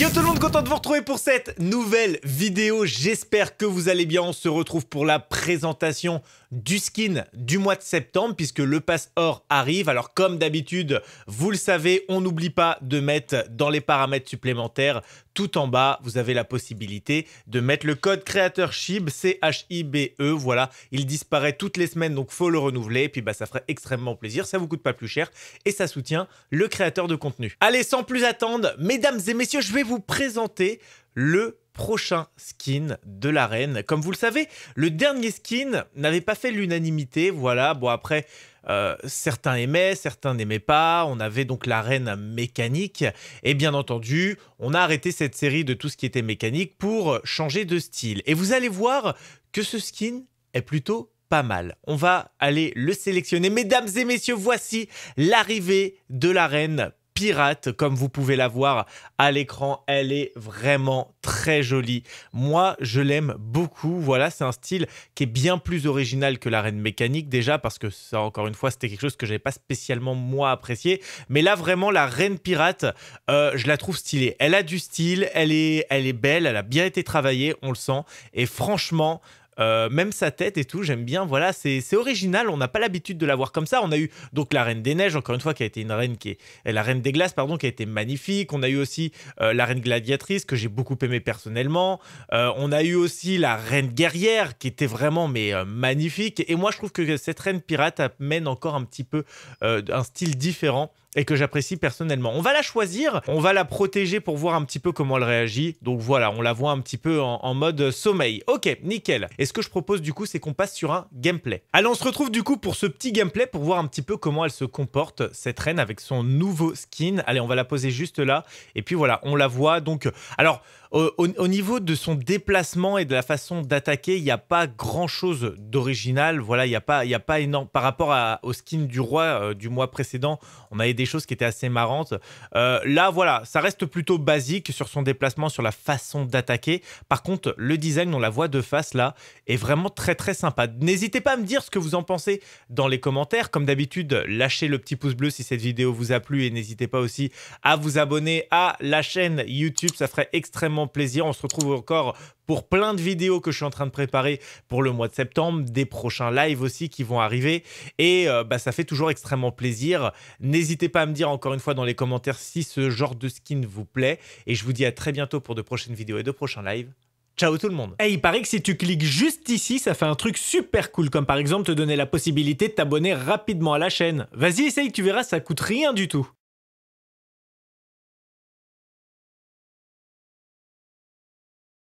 Yo tout le monde, content de vous retrouver pour cette nouvelle vidéo. J'espère que vous allez bien. On se retrouve pour la présentation du skin du mois de septembre puisque le passe or arrive. Alors comme d'habitude, vous le savez, on n'oublie pas de mettre dans les paramètres supplémentaires tout en bas, vous avez la possibilité de mettre le code créateur CHIB, C-H-I-B-E, voilà. Il disparaît toutes les semaines, donc faut le renouveler. Et puis bah, ça ferait extrêmement plaisir, ça vous coûte pas plus cher et ça soutient le créateur de contenu. Allez, sans plus attendre, mesdames et messieurs, je vais vous présenter le prochain skin de la reine. Comme vous le savez, le dernier skin n'avait pas fait l'unanimité. Voilà, bon après, euh, certains aimaient, certains n'aimaient pas. On avait donc la reine mécanique. Et bien entendu, on a arrêté cette série de tout ce qui était mécanique pour changer de style. Et vous allez voir que ce skin est plutôt pas mal. On va aller le sélectionner. Mesdames et messieurs, voici l'arrivée de la reine pirate, comme vous pouvez la voir à l'écran. Elle est vraiment très jolie. Moi, je l'aime beaucoup. Voilà, c'est un style qui est bien plus original que la Reine Mécanique déjà, parce que ça, encore une fois, c'était quelque chose que je n'avais pas spécialement moi apprécié. Mais là, vraiment, la Reine Pirate, euh, je la trouve stylée. Elle a du style, elle est, elle est belle, elle a bien été travaillée, on le sent. Et franchement, euh, même sa tête et tout, j'aime bien. Voilà, c'est original. On n'a pas l'habitude de la voir comme ça. On a eu donc la Reine des Neiges, encore une fois, qui a été une reine qui est la Reine des Glaces, pardon, qui a été magnifique. On a eu aussi euh, la Reine Gladiatrice que j'ai beaucoup aimé personnellement. Euh, on a eu aussi la Reine Guerrière qui était vraiment mais magnifique. Et moi, je trouve que cette Reine pirate amène encore un petit peu un style différent et que j'apprécie personnellement. On va la choisir, on va la protéger pour voir un petit peu comment elle réagit. Donc voilà, on la voit un petit peu en, mode sommeil. Ok, nickel. Et ce que je propose du coup, c'est qu'on passe sur un gameplay. Alors on se retrouve du coup pour ce petit gameplay pour voir un petit peu comment elle se comporte, cette reine, avec son nouveau skin. Allez, on va la poser juste là. Et puis voilà, on la voit donc... Alors... Au, niveau de son déplacement et de la façon d'attaquer, il n'y a pas grand chose d'original. Voilà, il n'y a pas, il a pas énorme. Par rapport à, au skin du roi euh, du mois précédent, on avait des choses qui étaient assez marrantes. Euh, là, voilà, ça reste plutôt basique sur son déplacement, sur la façon d'attaquer. Par contre, le design, dont la voix de face là, est vraiment très très sympa. N'hésitez pas à me dire ce que vous en pensez dans les commentaires. Comme d'habitude, lâchez le petit pouce bleu si cette vidéo vous a plu et n'hésitez pas aussi à vous abonner à la chaîne YouTube. Ça ferait extrêmement plaisir. On se retrouve encore pour plein de vidéos que je suis en train de préparer pour le mois de septembre, des prochains lives aussi qui vont arriver. Et euh, bah, ça fait toujours extrêmement plaisir. N'hésitez pas à me dire encore une fois dans les commentaires si ce genre de skin vous plaît. Et je vous dis à très bientôt pour de prochaines vidéos et de prochains lives. Ciao tout le monde Et eh, il paraît que si tu cliques juste ici, ça fait un truc super cool, comme par exemple te donner la possibilité de t'abonner rapidement à la chaîne. Vas-y, essaye, tu verras, ça coûte rien du tout